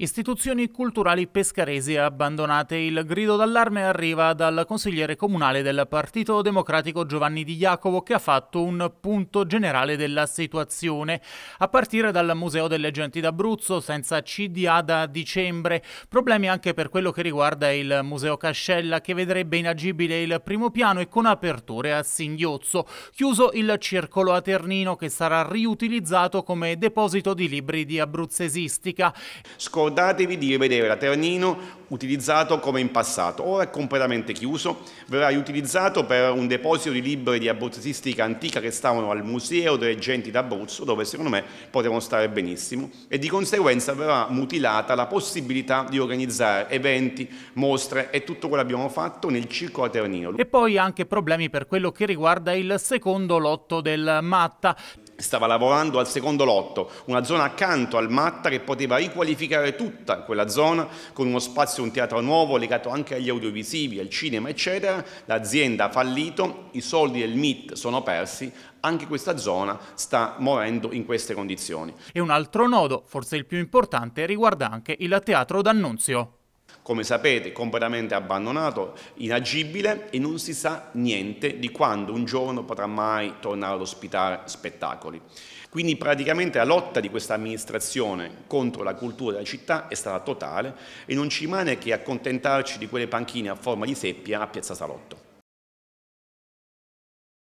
Istituzioni culturali pescaresi abbandonate. Il grido d'allarme arriva dal consigliere comunale del Partito Democratico Giovanni Di Jacopo che ha fatto un punto generale della situazione. A partire dal Museo delle Genti d'Abruzzo senza CDA da dicembre. Problemi anche per quello che riguarda il Museo Cascella che vedrebbe inagibile il primo piano e con aperture a singhiozzo. Chiuso il circolo a Ternino che sarà riutilizzato come deposito di libri di abruzzesistica. Scusa scordatevi di rivedere l'Aternino utilizzato come in passato, ora è completamente chiuso, verrà riutilizzato per un deposito di libri di abruzzistica antica che stavano al Museo delle Genti d'Abruzzo, dove secondo me potevano stare benissimo, e di conseguenza verrà mutilata la possibilità di organizzare eventi, mostre e tutto quello che abbiamo fatto nel circo Aternino. E poi anche problemi per quello che riguarda il secondo lotto del Matta stava lavorando al secondo lotto, una zona accanto al Matta che poteva riqualificare tutta quella zona con uno spazio, un teatro nuovo legato anche agli audiovisivi, al cinema eccetera, l'azienda ha fallito, i soldi del MIT sono persi, anche questa zona sta morendo in queste condizioni. E un altro nodo, forse il più importante, riguarda anche il teatro d'Annunzio come sapete, completamente abbandonato, inagibile e non si sa niente di quando un giorno potrà mai tornare ad ospitare spettacoli. Quindi praticamente la lotta di questa amministrazione contro la cultura della città è stata totale e non ci rimane che accontentarci di quelle panchine a forma di seppia a Piazza Salotto.